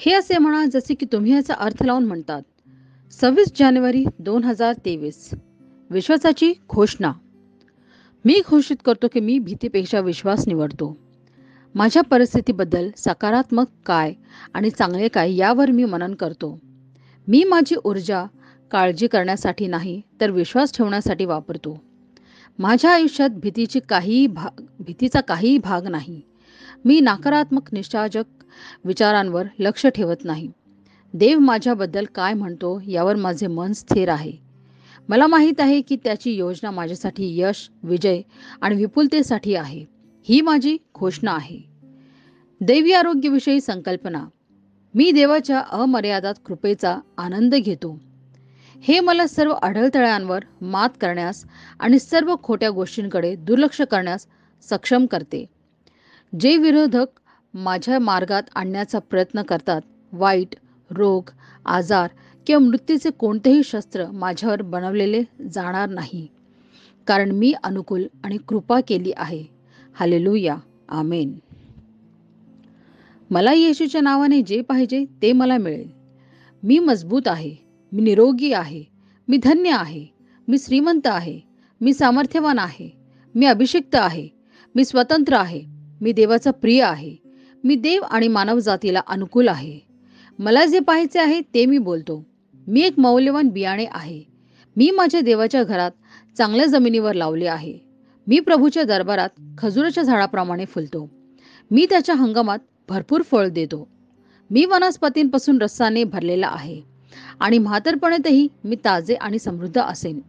हे असे म्हणा जसे की तुम्ही याचा अर्थ लावून म्हणतात सव्वीस जानेवारी दोन हजार तेवीस विश्वासाची घोषणा मी घोषित करतो की मी भीतीपेक्षा विश्वास निवडतो माझ्या परिस्थितीबद्दल सकारात्मक काय आणि चांगले काय यावर मी मनन करतो मी माझी ऊर्जा काळजी करण्यासाठी नाही तर विश्वास ठेवण्यासाठी वापरतो माझ्या आयुष्यात भीतीची काही भाग भीतीचा काही भाग नाही मी नकारात्मक निष्ठाजक विचारांवर लक्ष ठेवत नाही देव माझ्याबद्दल काय म्हणतो यावर माझे मन स्थिर आहे मला माहीत आहे की त्याची योजना माझ्यासाठी यश विजय आणि विपुलतेसाठी आहे ही माझी घोषणा आहे दैवी आरोग्यविषयी संकल्पना मी देवाच्या अमर्यादात कृपेचा आनंद घेतो हे मला सर्व आढळतळ्यांवर मात करण्यास आणि सर्व खोट्या गोष्टींकडे दुर्लक्ष करण्यास सक्षम करते जे विरोधक माझ्या मार्गात आणण्याचा प्रयत्न करतात वाईट रोग आजार किंवा मृत्यूचे कोणतेही शस्त्र माझ्यावर बनवलेले जाणार नाही कारण मी अनुकूल आणि कृपा केली आहे हालेलुया आमेन मला येशूच्या नावाने जे पाहिजे ते मला मिळेल मी मजबूत आहे मी निरोगी आहे मी धन्य आहे मी श्रीमंत आहे मी सामर्थ्यवान आहे मी अभिषिक्त आहे मी स्वतंत्र आहे मी देवाचा प्रिय आहे मी देव आणि मानवजातीला अनुकूल आहे मला जे पाहायचे आहे ते मी बोलतो मी एक मौल्यवान बियाणे आहे मी माझ्या देवाच्या घरात चांगल्या जमिनीवर लावले आहे मी प्रभूच्या दरबारात खजुराच्या झाडाप्रमाणे फुलतो मी त्याच्या हंगामात भरपूर फळ देतो मी वनस्पतींपासून रस्साने भरलेला आहे आणि म्हातारपणेतही मी ताजे आणि समृद्ध असेन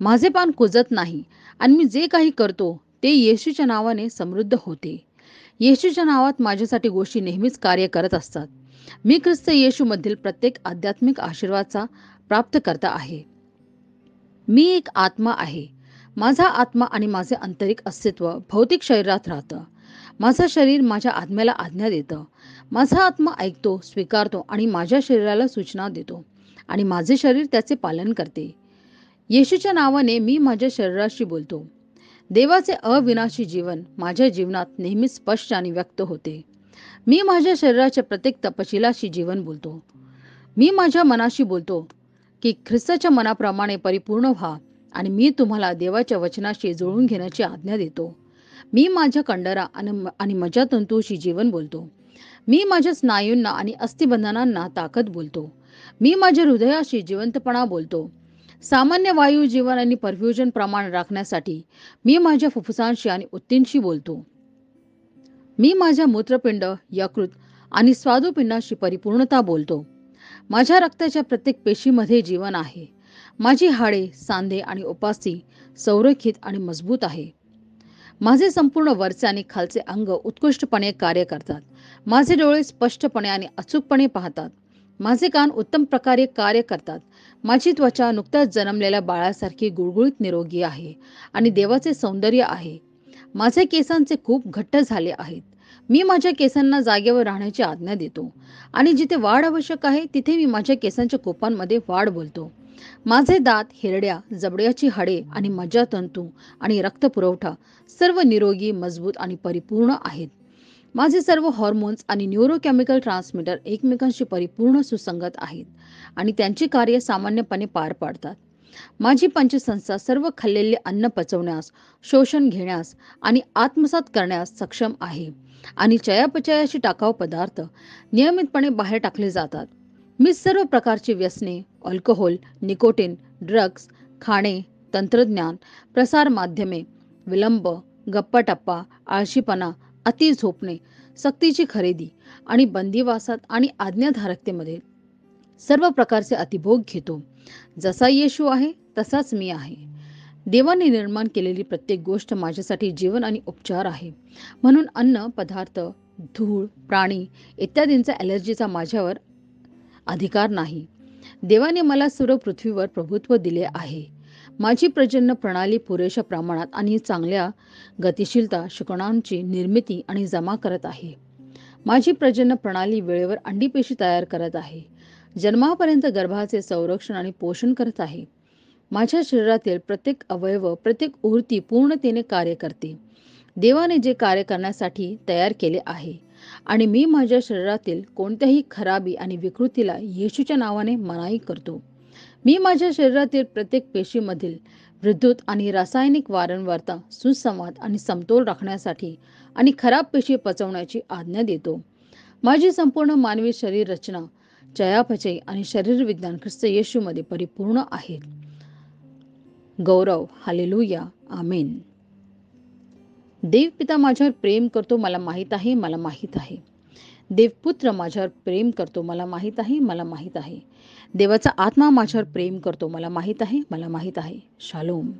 माझे पान कुजत नाही आणि मी जे काही करतो ते येशूच्या नावाने समृद्ध होते येशूच्या नावात माझ्यासाठी गोष्टी नेहमीच कार्य करत असतात मी ख्रिस्त येशूमधील प्रत्येक आध्यात्मिक आशीर्वादाचा प्राप्तकर्ता आहे मी एक आत्मा आहे माझा आत्मा आणि माझे आंतरिक अस्तित्व भौतिक शरीरात राहतं माझं शरीर माझ्या आत्म्याला आज्ञा देतं माझा आत्मा ऐकतो स्वीकारतो आणि माझ्या शरीराला सूचना देतो आणि माझे शरीर त्याचे पालन करते येशूच्या नावाने मी माझ्या शरीराशी बोलतो देवाचे अविनाशी जीवन माझ्या जीवनात नेहमी स्पष्ट आणि व्यक्त होते मी माझ्या शरीराच्या प्रत्येक तपशिलाशी जीवन बोलतो मी माझ्या मनाशी बोलतो की ख्रिस्ताच्या मनाप्रमाणे परिपूर्ण व्हा आणि मी तुम्हाला देवाच्या वचनाशी जुळून घेण्याची आज्ञा देतो मी माझ्या कंडरा आणि माझ्या तंतूशी जीवन बोलतो मी माझ्या स्नायूंना आणि अस्थिबंधनांना ताकद बोलतो मी माझ्या हृदयाशी जिवंतपणा बोलतो सामान्य वायू जीवन आणि परफ्युजन प्रमाण राखण्यासाठी मी माझ्या फुफ्फुसांशी आणि उत्तींशी बोलतो मी माझ्या मूत्रपिंड यकृत आणि स्वादुपिंडाशी परिपूर्णता बोलतो माझ्या रक्ताच्या प्रत्येक पेशीमध्ये जीवन आहे माझी हाडे सांधे आणि उपासी संरक्षित आणि मजबूत आहे माझे संपूर्ण वरचे आणि खालचे अंग उत्कृष्टपणे कार्य करतात माझे डोळे स्पष्टपणे आणि अचूकपणे पाहतात माझे कान उत्तम प्रकारे कार्य करतात माझी त्वचा नुकत्याच जन्मलेल्या बाळासारखी गुळगुळीत निरोगी आहे आणि देवाचे सौंदर्य आहे माझे केसांचे खूप घट्ट झाले आहेत मी माझ्या केसांना जागेवर राहण्याची आज्ञा देतो आणि जिथे वाढ आवश्यक आहे तिथे मी माझ्या केसांच्या कोपांमध्ये वाढ बोलतो माझे दात हिरड्या जबड्याची हाडे आणि मज्जातंतू आणि रक्त पुरवठा सर्व निरोगी मजबूत आणि परिपूर्ण आहेत माझे सर्व हॉर्मोन्स आणि न्यूरोकेमिकल ट्रान्समीटर एकमेकांशी परिपूर्ण सुसंगत आहेत आणि त्यांचे कार्य सामान्यपणे पार पाडतात माझी पंचसंस्था सर्व खाल्लेले अन्न पचवण्यास शोषण घेण्यास आणि आत्मसात करण्यास सक्षम आहे आणि चयापचयाशी टाकाऊ पदार्थ नियमितपणे बाहेर टाकले जातात मी सर्व प्रकारची व्यसने अल्कोहोल निकोटीन ड्रग्स खाणे तंत्रज्ञान प्रसार माध्यमे विलंब गप्पाटप्पा आळशीपणा अति झोपणे सक्तीची खरेदी आणि बंदिवासात आणि आज्ञाधारकतेमध्ये सर्व प्रकारचे अतिभोग घेतो जसा येशू आहे तसाच मी आहे देवाने निर्माण केलेली प्रत्येक गोष्ट माझ्यासाठी जीवन आणि उपचार आहे म्हणून अन्न पदार्थ धूळ प्राणी इत्यादींचा ॲलर्जीचा माझ्यावर अधिकार नाही देवाने मला सर्व पृथ्वीवर प्रभुत्व दिले आहे माझी प्रजनन प्रणाली पुरेशा प्रमाणात आणि चांगल्या गतिशीलता शुकणांची निर्मिती आणि जमा करत आहे माझी प्रजनन प्रणाली वेळेवर अंडीपेशी तयार करत आहे जन्मापर्यंत गर्भाचे संरक्षण आणि पोषण करत आहे माझ्या शरीरातील प्रत्येक अवयव प्रत्येक ऊर्ती पूर्णतेने कार्य करते देवाने जे कार्य करण्यासाठी तयार केले आहे आणि मी माझ्या शरीरातील कोणत्याही खराबी आणि विकृतीला येशूच्या नावाने मनाई करतो मी माझ्या शरीरातील प्रत्येक पेशीमधील विद्युत आणि रासायनिक वारंवारता सुसंवाद आणि समतोल राखण्यासाठी आणि खराब पेशी पचवण्याची आज्ञा देतो माझी संपूर्ण मानवी शरीर रचना चयापचय आणि शरीर विज्ञान ख्रिस्त येशूमध्ये परिपूर्ण आहे गौरव हालेलुया आमेन देव पिता माझ्यावर प्रेम करतो मला माहीत आहे मला माहीत आहे देवपुत्र माझ्यावर प्रेम करतो मला माहीत आहे मला माहीत आहे देवाचा आत्मा माझ्यावर प्रेम करतो मला माहीत आहे मला माहीत आहे शालोम